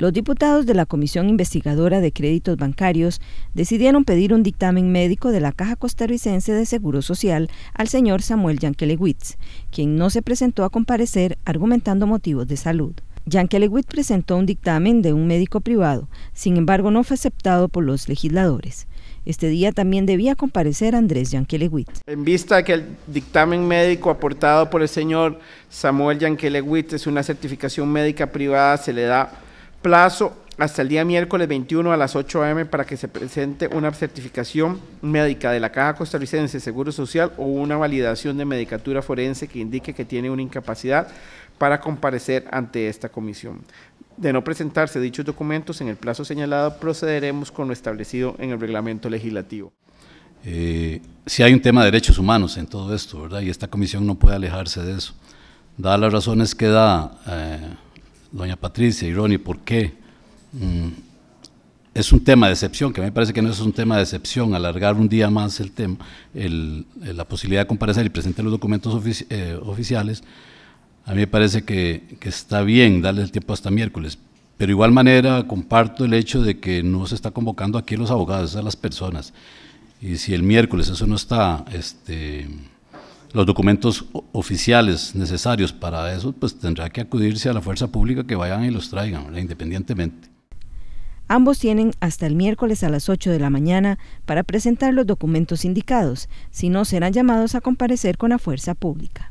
Los diputados de la Comisión Investigadora de Créditos Bancarios decidieron pedir un dictamen médico de la Caja Costarricense de Seguro Social al señor Samuel Yankelewitz, quien no se presentó a comparecer argumentando motivos de salud. Yankelewitz presentó un dictamen de un médico privado, sin embargo no fue aceptado por los legisladores. Este día también debía comparecer Andrés Yankelewitz. En vista de que el dictamen médico aportado por el señor Samuel Yankelewitz es una certificación médica privada, se le da plazo hasta el día miércoles 21 a las 8 am para que se presente una certificación médica de la Caja Costarricense de Seguro Social o una validación de medicatura forense que indique que tiene una incapacidad para comparecer ante esta comisión. De no presentarse dichos documentos en el plazo señalado, procederemos con lo establecido en el reglamento legislativo. Eh, si hay un tema de derechos humanos en todo esto, ¿verdad? Y esta comisión no puede alejarse de eso. da las razones que da eh, doña Patricia y Ronnie, por qué mm, es un tema de excepción, que a mí me parece que no es un tema de excepción, alargar un día más el tema, la posibilidad de comparecer y presentar los documentos eh, oficiales, a mí me parece que, está bien darle el tiempo hasta miércoles. Pero de igual manera comparto el hecho de que no se está convocando aquí a los abogados, a las personas. Y si el miércoles eso no está este, los documentos oficiales necesarios para eso, pues tendrá que acudirse a la fuerza pública que vayan y los traigan, independientemente. Ambos tienen hasta el miércoles a las 8 de la mañana para presentar los documentos indicados, si no serán llamados a comparecer con la fuerza pública.